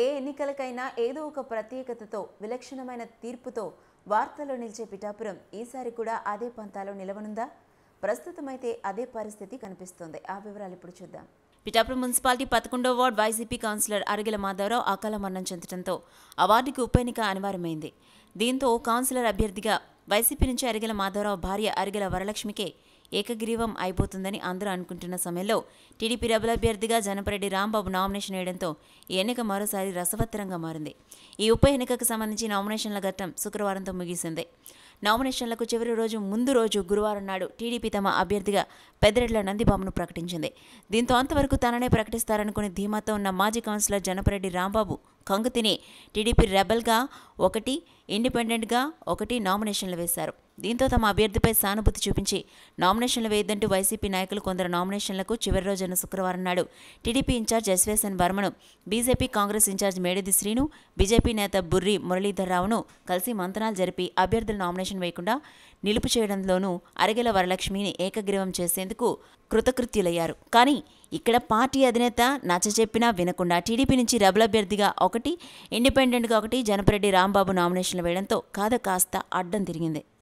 ఏ ఎన్నికలకైనా ఏదో ఒక ప్రత్యేకతతో విలక్షణమైన తీర్పుతో వార్తల్లో నిలిచే పిఠాపురం ఈసారి కూడా అదే పంతాలో నిలవనుందా ప్రస్తుతమైతే అదే పరిస్థితి కనిపిస్తోంది ఆ వివరాలు ఇప్పుడు చూద్దాం పిఠాపురం మున్సిపాలిటీ పదకొండో ward YCP councillor Aragila Madhavarao అకాల మరణం చెందడంతో అవార్డుకి ఉప ఎన్నిక అనివార్యమైంది దీంతో కౌన్సిలర్ అభ్యర్థిగా వైసీపీ నుంచి అరిగిల మాధవరావు భార్య అరిగిల వరలక్ష్మికే ఏకగ్రీవం అయిపోతుందని అందరూ అనుకుంటున్న సమయంలో టీడీపీ రబుల అభ్యర్థిగా జనపరెడ్డి రాంబాబు నామినేషన్ వేయడంతో ఈ ఎన్నిక మరోసారి రసవత్తరంగా మారింది ఈ ఉప ఎన్నికకు సంబంధించి నామినేషన్ల ఘట్టం శుక్రవారంతో ముగిసింది నామినేషన్లకు చివరి రోజు ముందు రోజు గురువారం నాడు టీడీపీ తమ అభ్యర్థిగా పెద్దరెడ్ల నందిబాబును ప్రకటించింది దీంతో అంతవరకు తననే ప్రకటిస్తారనుకుని ధీమాతో ఉన్న మాజీ కౌన్సిలర్ జనపరెడ్డి రాంబాబు కంగుతిని టీడీపీ రెబల్గా ఒకటి ఇండిపెండెంట్గా ఒకటి నామినేషన్లు వేశారు దీంతో తమ అభ్యర్థిపై సానుభూతి చూపించి నామినేషన్లు వేయద్దంటూ వైసీపీ నాయకులు కొందరు నామినేషన్లకు చివరి రోజున శుక్రవారం నాడు టీడీపీ ఇన్ఛార్జ్ ఎస్వేసన్ వర్మను BJP Congress incharge Medadi Srinu BJP నేత బుర్రి మురళీధర్రావును కలిసి మంతనాలు జరిపి అభ్యర్థులు నామినేషన్ వేయకుండా నిలుపు చేయడంలోనూ అరగెల వరలక్ష్మిని ఏకగ్రీవం చేసేందుకు కృతకృత్యులయ్యారు కానీ ఇక్కడ పార్టీ అధినేత నచ్చ చెప్పినా వినకుండా టీడీపీ నుంచి రెబల్ అభ్యర్థిగా ఒకటి ఇండిపెండెంట్గా ఒకటి జనపరెడ్డి రాంబాబు నామినేషన్లు వేయడంతో కాద కాస్త అడ్డం తిరిగింది